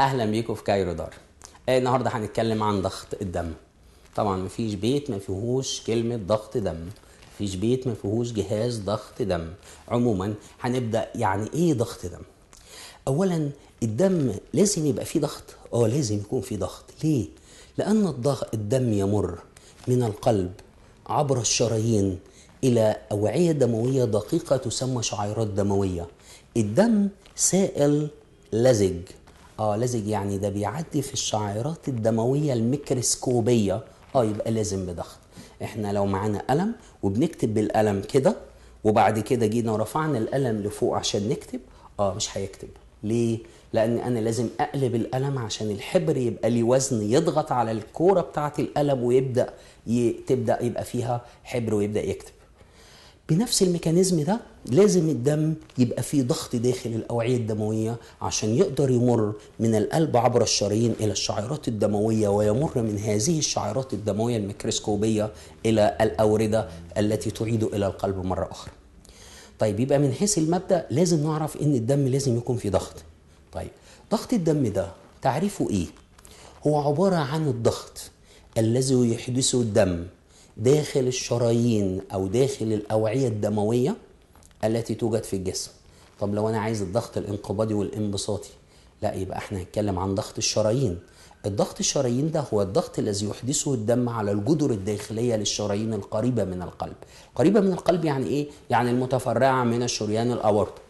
اهلا بيكم في كايرو دار آه، النهارده هنتكلم عن ضغط الدم طبعا مفيش بيت ما فيهوش كلمه ضغط دم مفيش بيت ما فيهوش جهاز ضغط دم عموما هنبدا يعني ايه ضغط دم اولا الدم لازم يبقى فيه ضغط اه لازم يكون فيه ضغط ليه لان الضغط الدم يمر من القلب عبر الشرايين الى اوعيه دمويه دقيقه تسمى شعيرات دمويه الدم سائل لزج اه لزج يعني ده بيعدي في الشعيرات الدمويه الميكروسكوبيه اه يبقى لازم بضغط احنا لو معانا قلم وبنكتب بالقلم كده وبعد كده جينا ورفعنا القلم لفوق عشان نكتب اه مش هيكتب ليه لان انا لازم اقلب القلم عشان الحبر يبقى ليه وزن يضغط على الكوره بتاعه القلم ويبدا ي... تبدا يبقى فيها حبر ويبدا يكتب بنفس الميكانيزم ده لازم الدم يبقى فيه ضغط داخل الأوعية الدموية عشان يقدر يمر من القلب عبر الشرايين إلى الشعيرات الدموية ويمر من هذه الشعيرات الدموية الميكروسكوبية إلى الأوردة التي تعيد إلى القلب مرة أخرى طيب يبقى من حيث المبدأ لازم نعرف إن الدم لازم يكون فيه ضغط طيب ضغط الدم ده تعريفه إيه؟ هو عبارة عن الضغط الذي يحدثه الدم داخل الشرايين او داخل الاوعيه الدمويه التي توجد في الجسم طب لو انا عايز الضغط الانقباضي والانبساطي لا يبقى احنا هنتكلم عن ضغط الشرايين الضغط الشرايين ده هو الضغط الذي يحدثه الدم على الجدر الداخليه للشرايين القريبه من القلب قريبه من القلب يعني ايه يعني المتفرعه من الشريان الاورطه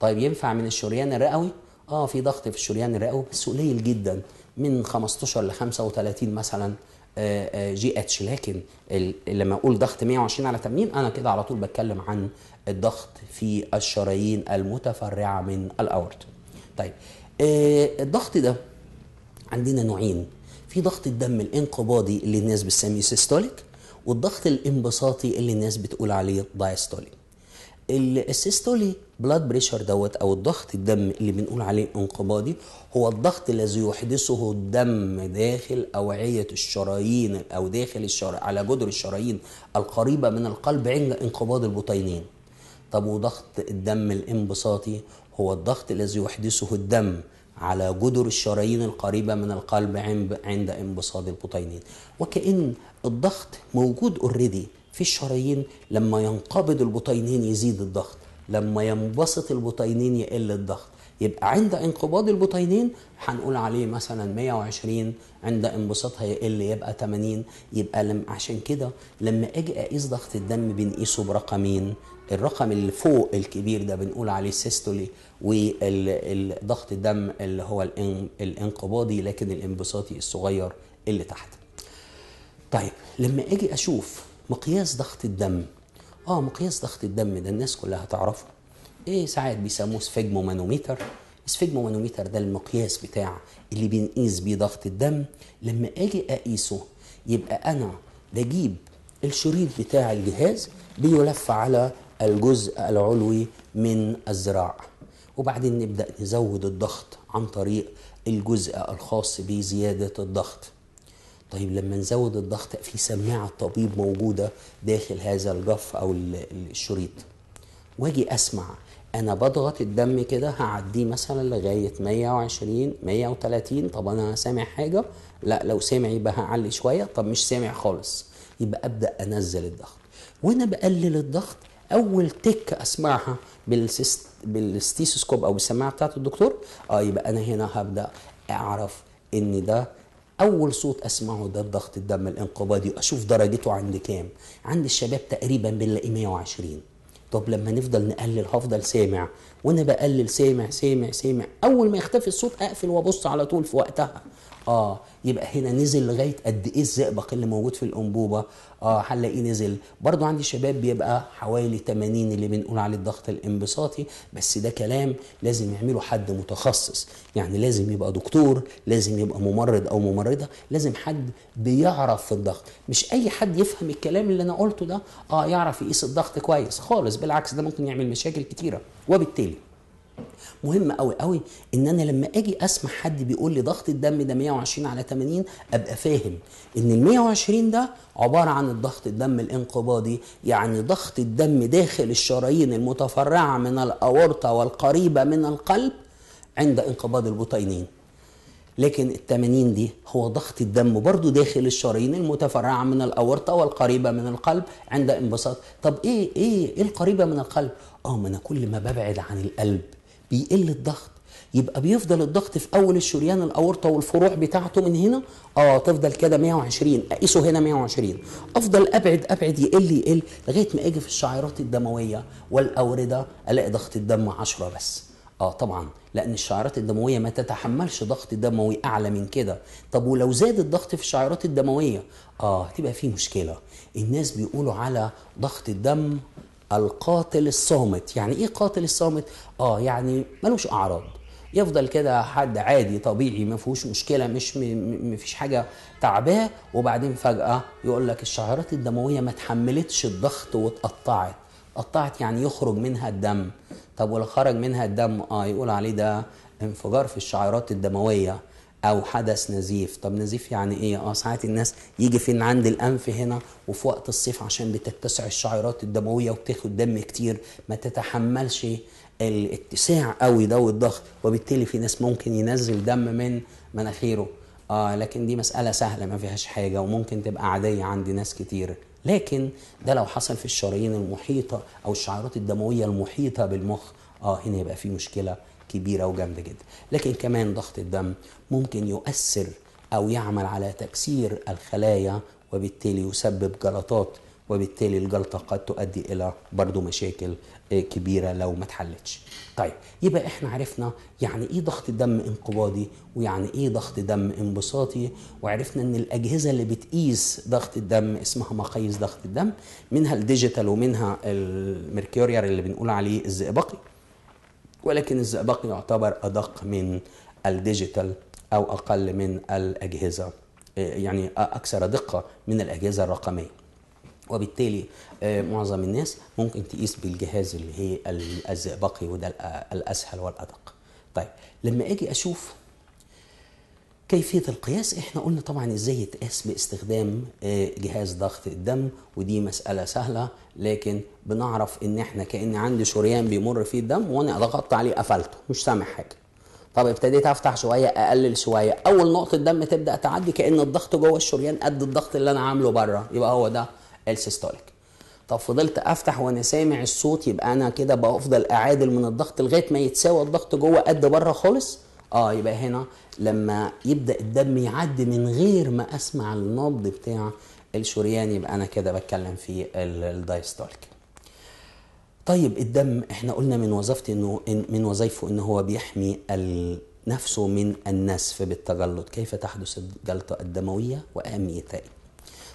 طيب ينفع من الشريان الرئوي اه في ضغط في الشريان الرئوي بس قليل جدا من 15 ل 35 مثلا آه، آه، جي اتش لكن لما اقول ضغط 120 على 80 انا كده على طول بتكلم عن الضغط في الشرايين المتفرعه من الاورت طيب آه، الضغط ده عندنا نوعين في ضغط الدم الانقباضي اللي الناس بتسميه سيستوليك والضغط الانبساطي اللي الناس بتقول عليه دايستوليك السيستولي بلاد بريشر دوت او الضغط الدم اللي بنقول عليه انقباضي هو الضغط الذي يحدثه الدم داخل اوعيه الشرايين او داخل الشرا... على جدر الشرايين القريبه من القلب عند انقباض البطينين طب وضغط الدم الانبساطي هو الضغط الذي يحدثه الدم على جدر الشرايين القريبة من القلب عند انبساط البطينين وكأن الضغط موجود اوريدي في الشرايين لما ينقبض البطينين يزيد الضغط لما ينبسط البطينين يقل الضغط يبقى عند انقباض البطينين هنقول عليه مثلا 120 عند انبساطها يقل يبقى 80 يبقى لم عشان كده لما اجي اقيس ضغط الدم بنقيسه برقمين الرقم اللي فوق الكبير ده بنقول عليه سيستولي وضغط الدم اللي هو الانقباضي لكن الانبساطي الصغير اللي تحت طيب لما اجي اشوف مقياس ضغط الدم اه مقياس ضغط الدم ده الناس كلها تعرفه ايه ساعات بيسموه سفيجمو مانوميتر سفيجمو مانوميتر ده المقياس بتاع اللي بنقيس بيه ضغط الدم لما اجي اقيسه يبقى انا بجيب الشريط بتاع الجهاز بيلف على الجزء العلوي من الذراع وبعدين نبدا نزود الضغط عن طريق الجزء الخاص بزياده الضغط طيب لما نزود الضغط في سماعه طبيب موجوده داخل هذا الجف او الشريط واجي اسمع انا بضغط الدم كده هعديه مثلا لغايه 120 130 طب انا سامع حاجه لا لو سامع يبقى هعلي شويه طب مش سامع خالص يبقى ابدا انزل الضغط وانا بقلل الضغط اول تك اسمعها بالسيست... بالستيسكوب او بالسماعه بتاعت الدكتور اه يبقى انا هنا هبدا اعرف ان ده اول صوت اسمعه ده ضغط الدم الانقباضي اشوف درجته عند كام عند الشباب تقريبا بنلاقي 120 طب لما نفضل نقلل هفضل سامع وانا بقلل سامع سامع سامع اول ما يختفي الصوت اقفل وابص على طول في وقتها اه يبقى هنا نزل لغايه قد ايه الزئبق اللي موجود في الانبوبه اه هنلاقيه نزل برضو عندي شباب بيبقى حوالي 80 اللي بنقول عليه الضغط الانبساطي بس ده كلام لازم يعمله حد متخصص يعني لازم يبقى دكتور لازم يبقى ممرض او ممرضه لازم حد بيعرف في الضغط مش اي حد يفهم الكلام اللي انا قلته ده اه يعرف يقيس الضغط كويس خالص بالعكس ده ممكن يعمل مشاكل كتيره وبالتالي مهم قوي قوي ان انا لما اجي اسمع حد بيقول لي ضغط الدم ده 120 على 80 ابقى فاهم ان ال 120 ده عباره عن الضغط الدم الانقباضي يعني ضغط الدم داخل الشرايين المتفرعه من الاورطه والقريبه من القلب عند انقباض البطينين لكن ال 80 دي هو ضغط الدم برضه داخل الشرايين المتفرعه من الاورطه والقريبه من القلب عند انبساط طب ايه ايه ايه القريبه من القلب اه ما انا كل ما ببعد عن القلب بيقل الضغط يبقى بيفضل الضغط في اول الشريان الاورطه والفروع بتاعته من هنا اه تفضل كده 120 اقيسه هنا 120 افضل ابعد ابعد يقل يقل لغايه ما اجي في الشعيرات الدمويه والاورده الاقي ضغط الدم 10 بس اه طبعا لان الشعيرات الدمويه ما تتحملش ضغط دموي اعلى من كده طب ولو زاد الضغط في الشعيرات الدمويه اه تبقى في مشكله الناس بيقولوا على ضغط الدم القاتل الصامت يعني ايه قاتل الصامت اه يعني ملوش اعراض يفضل كده حد عادي طبيعي ما فيهوش مشكله مش ما فيش حاجه تعباه وبعدين فجاه يقول لك الشعيرات الدمويه ما تحملتش الضغط واتقطعت قطعت يعني يخرج منها الدم طب ولو خرج منها الدم اه يقول عليه ده انفجار في الشعيرات الدمويه او حدث نزيف طب نزيف يعني ايه اه ساعات الناس يجي فين عند الانف هنا وفي وقت الصيف عشان بتتسع الشعيرات الدمويه وبتاخد دم كتير ما تتحملش الاتساع قوي ده والضغط وبالتالي في ناس ممكن ينزل دم من مناخيره آه لكن دي مسألة سهلة ما فيهاش حاجة وممكن تبقى عادية عند ناس كتير لكن ده لو حصل في الشرايين المحيطة أو الشعيرات الدموية المحيطة بالمخ آه هنا يبقى في مشكلة كبيره وجامده جدا لكن كمان ضغط الدم ممكن يؤثر او يعمل على تكسير الخلايا وبالتالي يسبب جلطات وبالتالي الجلطه قد تؤدي الى برضه مشاكل آه، كبيره لو ما اتحلتش. طيب يبقى احنا عرفنا يعني ايه ضغط دم انقباضي ويعني ايه ضغط دم انبساطي وعرفنا ان الاجهزه اللي بتقيس ضغط الدم اسمها مقاييس ضغط الدم منها الديجيتال ومنها الميركوريال اللي بنقول عليه الزئبقي ولكن الزئبق يعتبر أدق من الديجيتال أو أقل من الأجهزة إيه، يعني أكثر دقة من الأجهزة الرقمية وبالتالي إيه، معظم الناس ممكن تقيس بالجهاز اللي هي الزئبقي وده الأسهل والأدق طيب لما أجي أشوف كيفية القياس احنا قلنا طبعا ازاي يتقاس باستخدام آه، جهاز ضغط الدم ودي مسألة سهلة لكن بنعرف ان احنا كأن عندي شريان بيمر فيه الدم وانا ضغطت عليه قفلته مش سامع حاجة طب ابتديت افتح شوية اقلل شوية اول نقطة دم تبدأ تعدي كأن الضغط جوه الشريان قد الضغط اللي انا عامله بره يبقى هو ده السيستوليك طب فضلت افتح وانا سامع الصوت يبقى انا كده بفضل اعادل من الضغط لغايه ما يتساوى الضغط جوه قد بره خالص اه يبقى هنا لما يبدا الدم يعدي من غير ما اسمع النبض بتاع الشريان يبقى انا كده بتكلم في الدايستوليك طيب الدم احنا قلنا من وظيفته انه من وظيفه ان هو بيحمي نفسه من النسف بالتجلط كيف تحدث الجلطه الدمويه واهميتها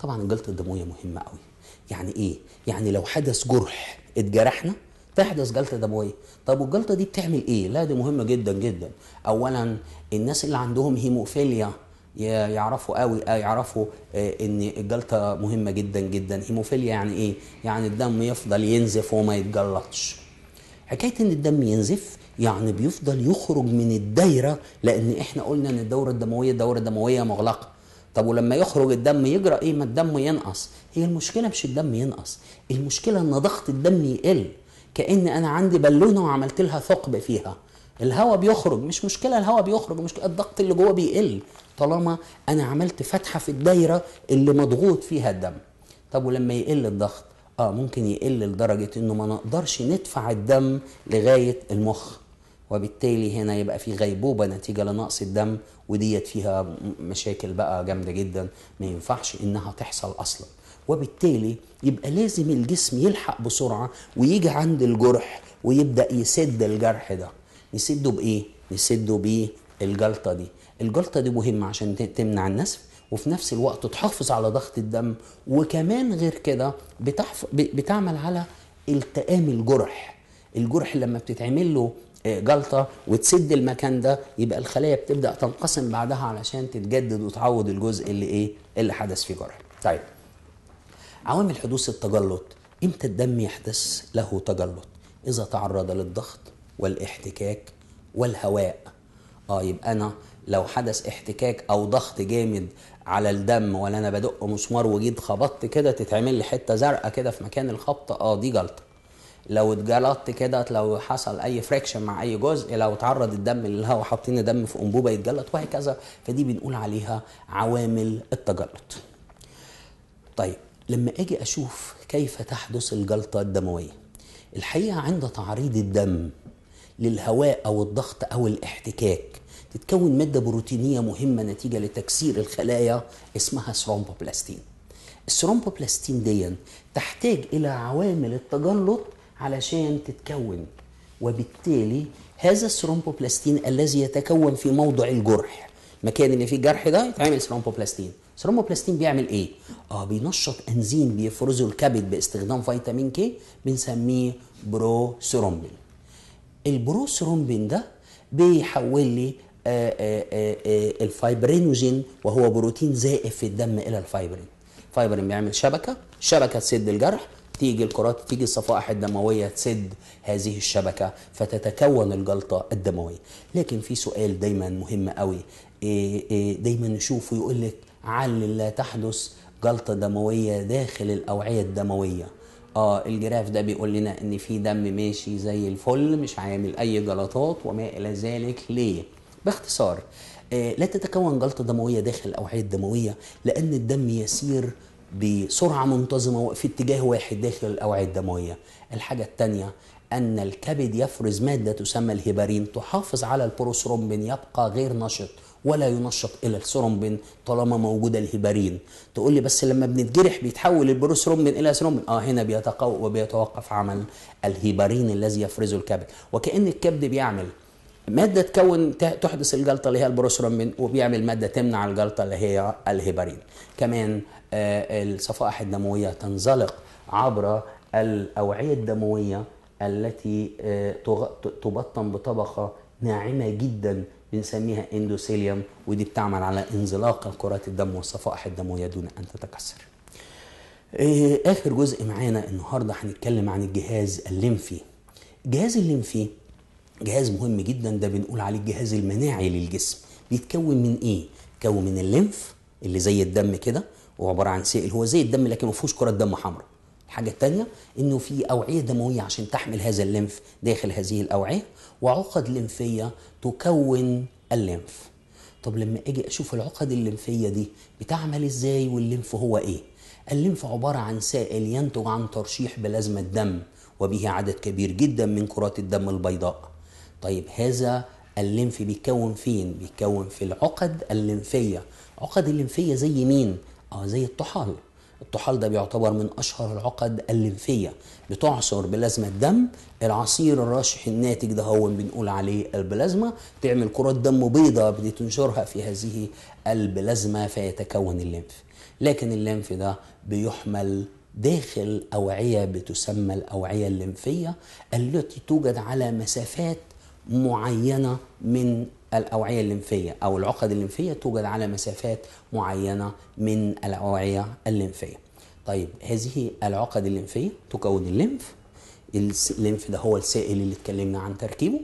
طبعا الجلطه الدمويه مهمه قوي يعني ايه يعني لو حدث جرح اتجرحنا تحدث جلطه دمويه طب والجلطه دي بتعمل ايه لا دي مهمه جدا جدا اولا الناس اللي عندهم هيموفيليا يعرفوا قوي آه، يعرفوا آه، ان الجلطه مهمه جدا جدا هيموفيليا يعني ايه يعني الدم يفضل ينزف وما يتجلطش حكايه ان الدم ينزف يعني بيفضل يخرج من الدايره لان احنا قلنا ان الدوره الدمويه دوره دمويه مغلقه طب ولما يخرج الدم يجرى ايه ما الدم ينقص هي المشكله مش الدم ينقص المشكله ان ضغط الدم يقل كان انا عندي بالونه وعملت لها ثقب فيها الهواء بيخرج مش مشكله الهواء بيخرج مش الضغط اللي جوه بيقل طالما انا عملت فتحه في الدايره اللي مضغوط فيها الدم طب ولما يقل الضغط اه ممكن يقل لدرجه انه ما نقدرش ندفع الدم لغايه المخ وبالتالي هنا يبقى في غيبوبه نتيجه لنقص الدم وديت فيها مشاكل بقى جامده جدا ما ينفعش انها تحصل اصلا وبالتالي يبقى لازم الجسم يلحق بسرعه ويجي عند الجرح ويبدا يسد الجرح ده نسده بايه نسده بالجلطه دي الجلطه دي مهمه عشان تمنع النسف وفي نفس الوقت تحافظ على ضغط الدم وكمان غير كده بتحف... بتعمل على التئام الجرح الجرح لما بتتعمل له آه، جلطة وتسد المكان ده يبقى الخلايا بتبدأ تنقسم بعدها علشان تتجدد وتعوض الجزء اللي ايه اللي حدث فيه جرح طيب عوامل حدوث التجلط امتى الدم يحدث له تجلط اذا تعرض للضغط والاحتكاك والهواء اه يبقى انا لو حدث احتكاك او ضغط جامد على الدم ولا انا بدق مسمار وجيت خبطت كده تتعمل لي حته زرقاء كده في مكان الخبطه اه دي جلطه لو اتجلطت كده لو حصل اي فريكشن مع اي جزء لو اتعرض الدم للهواء حاطين دم في انبوبه يتجلط وهكذا فدي بنقول عليها عوامل التجلط طيب لما أجي أشوف كيف تحدث الجلطة الدموية الحقيقة عند تعريض الدم للهواء أو الضغط أو الاحتكاك تتكون مادة بروتينية مهمة نتيجة لتكسير الخلايا اسمها ثرومبوبلاستين الثرومبوبلاستين دي تحتاج إلى عوامل التجلط علشان تتكون وبالتالي هذا الثرومبوبلاستين الذي يتكون في موضع الجرح مكان اللي فيه الجرح ده يتعمل ثرومبوبلاستين الثرومبلاستين بيعمل ايه؟ اه بينشط انزيم بيفرزه الكبد باستخدام فيتامين كي بنسميه بروثرومبين. البروثرومبين ده بيحول لي آه، آه، آه، الفايبرينوجين وهو بروتين زائف في الدم الى الفايبرين. فايبرين بيعمل شبكه، شبكه تسد الجرح، تيجي الكرات تيجي الصفائح الدمويه تسد هذه الشبكه فتتكون الجلطه الدمويه لكن في سؤال دايما مهم قوي إيه، إيه، دايما نشوفه يقول لك علل لا تحدث جلطة دموية داخل الأوعية الدموية اه الجراف ده بيقول لنا ان في دم ماشي زي الفل مش عامل اي جلطات وما الى ذلك ليه باختصار آه لا تتكون جلطه دمويه داخل الاوعيه الدمويه لان الدم يسير بسرعه منتظمه وفي اتجاه واحد داخل الاوعيه الدمويه الحاجه الثانيه ان الكبد يفرز ماده تسمى الهبارين تحافظ على البروثرومبين يبقى غير نشط ولا ينشط الى الثرومبين طالما موجوده الهبارين تقول لي بس لما بنتجرح بيتحول البروثرومبين الى ثرومبين اه هنا بيتقوى وبيتوقف عمل الهبارين الذي يفرزه الكبد وكان الكبد بيعمل ماده تكون تحدث الجلطه اللي هي البروثرومبين وبيعمل ماده تمنع الجلطه اللي هي الهبارين كمان آه، الصفائح الدمويه تنزلق عبر الاوعيه الدمويه التي آه، تبطن بطبقه ناعمه جدا بنسميها اندوسيليوم ودي بتعمل على انزلاق كرات الدم والصفائح الدمويه دون ان تتكسر. إيه، اخر جزء معانا النهارده هنتكلم عن الجهاز الليمفي. الجهاز الليمفي جهاز مهم جدا ده بنقول عليه الجهاز المناعي للجسم بيتكون من ايه؟ بيتكون من الليمف اللي زي الدم كده وعباره عن سائل هو زي الدم لكن ما فيهوش كرات دم حمراء الحاجة الثانية انه في اوعية دموية عشان تحمل هذا الليمف داخل هذه الاوعية وعقد لمفية تكون الليمف طب لما اجي اشوف العقد الليمفية دي بتعمل ازاي والليمف هو ايه الليمف عبارة عن سائل ينتج عن ترشيح بلازما الدم وبه عدد كبير جدا من كرات الدم البيضاء طيب هذا الليمف بيتكون فين بيتكون في العقد الليمفية عقد الليمفية زي مين اه زي الطحال الطحال ده بيعتبر من أشهر العقد الليمفية بتعصر بلازما الدم العصير الراشح الناتج ده هو بنقول عليه البلازما تعمل كرات دم بيضاء بتنشرها في هذه البلازما فيتكون الليمف لكن الليمف ده بيحمل داخل أوعية بتسمى الأوعية الليمفية التي توجد على مسافات معينه من الاوعيه الليمفيه او العقد الليمفيه توجد على مسافات معينه من الاوعيه الليمفيه. طيب هذه العقد الليمفيه تكون الليمف الليمف ده هو السائل اللي اتكلمنا عن تركيبه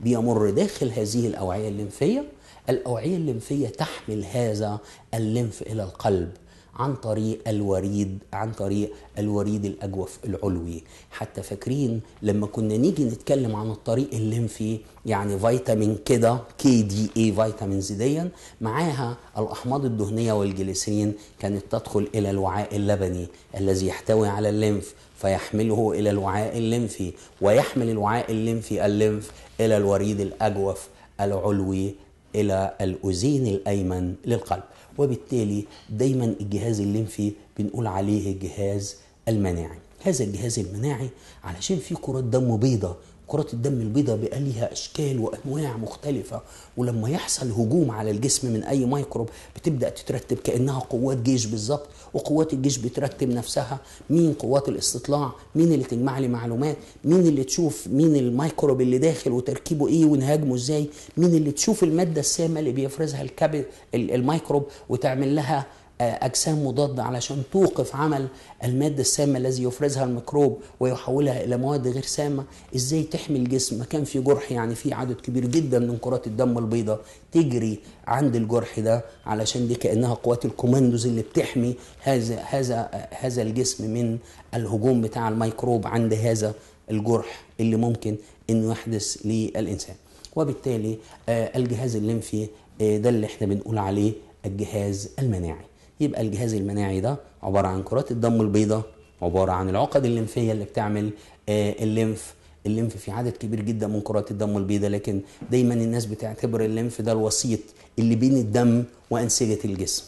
بيمر داخل هذه الاوعيه الليمفيه الاوعيه الليمفيه تحمل هذا الليمف الى القلب عن طريق الوريد عن طريق الوريد الاجوف العلوي حتى فاكرين لما كنا نيجي نتكلم عن الطريق الليمفي يعني فيتامين كده كي دي اي فيتامين زيديا معاها الاحماض الدهنيه والجليسرين كانت تدخل الى الوعاء اللبني الذي يحتوي على الليمف فيحمله الى الوعاء الليمفي ويحمل الوعاء الليمفي الليمف الى الوريد الاجوف العلوي الى الاذين الايمن للقلب وبالتالي دايما الجهاز الليمفي بنقول عليه الجهاز المناعي هذا الجهاز المناعي علشان فيه كرات دم بيضاء كرات الدم البيضاء بقى ليها اشكال وانواع مختلفه ولما يحصل هجوم على الجسم من اي ميكروب بتبدا تترتب كانها قوات جيش بالظبط وقوات الجيش بترتب نفسها مين قوات الاستطلاع مين اللي تجمع لي معلومات مين اللي تشوف مين الميكروب اللي داخل وتركيبه ايه ونهاجمه ازاي مين اللي تشوف الماده السامه اللي بيفرزها الكبد الميكروب وتعمل لها اجسام مضاده علشان توقف عمل الماده السامه الذي يفرزها الميكروب ويحولها الى مواد غير سامه ازاي تحمي الجسم مكان في جرح يعني في عدد كبير جدا من كرات الدم البيضاء تجري عند الجرح ده علشان دي كانها قوات الكوماندوز اللي بتحمي هذا هذا هذا الجسم من الهجوم بتاع الميكروب عند هذا الجرح اللي ممكن انه يحدث للانسان وبالتالي آه، الجهاز الليمفي آه، ده اللي احنا بنقول عليه الجهاز المناعي يبقى الجهاز المناعي ده عباره عن كرات الدم البيضاء عباره عن العقد الليمفيه اللي بتعمل آه، الليمف الليمف في عدد كبير جدا من كرات الدم البيضاء لكن دايما الناس بتعتبر الليمف ده الوسيط اللي بين الدم وانسجه الجسم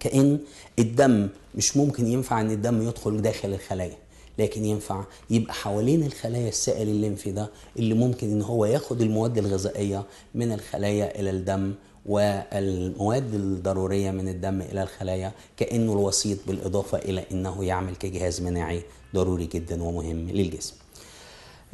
كان الدم مش ممكن ينفع ان الدم يدخل داخل الخلايا لكن ينفع يبقى حوالين الخلايا السائل الليمفي ده اللي ممكن ان هو ياخد المواد الغذائيه من الخلايا الى الدم والمواد الضرورية من الدم إلى الخلايا كأنه الوسيط بالإضافة إلى أنه يعمل كجهاز مناعي ضروري جدا ومهم للجسم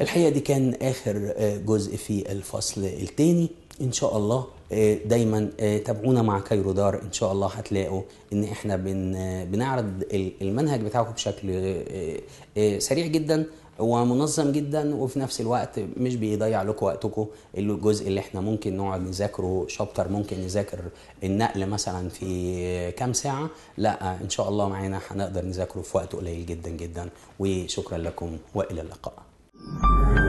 الحقيقة دي كان آخر آه، جزء في الفصل الثاني إن شاء الله آه، دايما آه، تابعونا مع كايرو دار ان شاء الله هتلاقوا ان احنا بنعرض المنهج بتاعكم بشكل سريع جدا هو منظم جدا وفي نفس الوقت مش بيضيع لكم وقتكم اللي الجزء اللي احنا ممكن نقعد نذاكره شابتر ممكن نذاكر النقل مثلا في كام ساعه لا ان شاء الله معانا هنقدر نذاكره في وقت قليل جدا جدا وشكرا لكم والى اللقاء thank you